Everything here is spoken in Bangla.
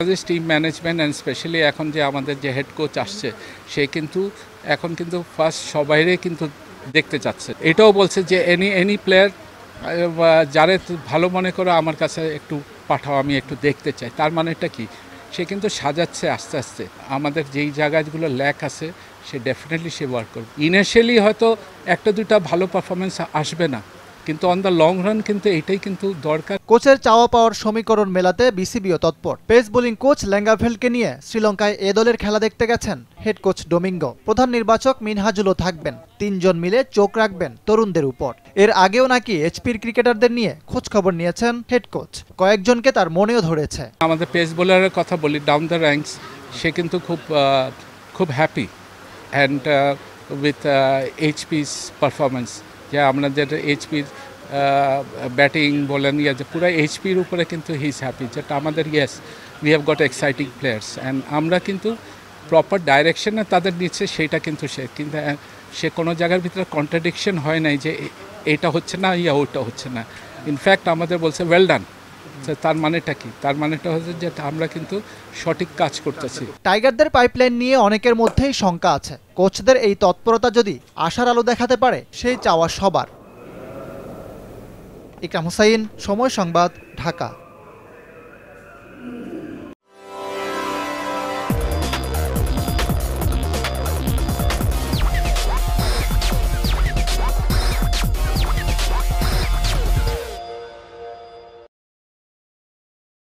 Bangladesh team management and specially এখন যে আমাদের যে হেড কোচ আসছে সে কিন্তু এখন কিন্তু ফার্স্ট সবাইরে কিন্তু দেখতে চাচ্ছে এটাও বলছে যে এনি এনি প্লেয়ার যারে ভালো মনে করো আমার কাছে একটু পাঠাও আমি একটু দেখতে চাই তার মানে এটা কি সে কিন্তু সাজাচ্ছে আস্তে আস্তে আমাদের যেই জায়গাগুলো ল্যাক আছে সে ডেফিনেটলি সে ওয়ার্ক করবে ইনিশিয়ালি হয়তো একটা দুটা ভালো পারফরমেন্স আসবে না কিন্তু অন দ্য লং রান কিন্তু এটাই কিন্তু দরকার কোচের চাওয়া পাওয়ার সমীকরণ মেলাতে বিসিবিও তৎপর পেস বোলিং কোচ ল্যাঙ্গাভেলকে নিয়ে শ্রীলঙ্কায় এ দলের খেলা দেখতে গেছেন হেড কোচ ডোমিঙ্গো প্রধান নির্বাচক মিনহাজুলও থাকবেন তিনজন মিলে চোখ রাখবেন তরুণদের উপর এর আগেও নাকি এইচপির ক্রিকেটারদের নিয়ে খোঁজ খবর নিয়েছেন হেড কোচ কয়েকজনকে তার মনেও ধরেছে আমাদের পেস বোলারের কথা বলি ডাউন দ্য র্যাঙ্কস সে কিন্তু খুব খুব happy and with HP's performance যে আপনাদের এইচপির ব্যাটিং বলেন ইয়ে যে পুরো এইচপির উপরে কিন্তু হি ইজ হ্যাপি যেটা আমাদের yes we have got exciting players and আমরা কিন্তু প্রপার ডাইরেকশনে তাদের নিচ্ছে সেটা কিন্তু সে কিন্তু সে কোনো জায়গার ভিতরে কন্ট্রাডিকশন হয় নাই যে এটা হচ্ছে না ইয়া ওটা হচ্ছে না ইনফ্যাক্ট আমাদের বলছে ওয়েল ডান তার মানেটা কি তার মানেটা হচ্ছে যে আমরা কিন্তু সঠিক কাজ করতেছি টাইগারদের পাইপলাইন নিয়ে অনেকের মধ্যেই শঙ্কা আছে কোচদের এই তৎপরতা যদি আশার আলো দেখাতে পারে সেই চাওয়া সবার ইকরাম হুসাইন সময় সংবাদ ঢাকা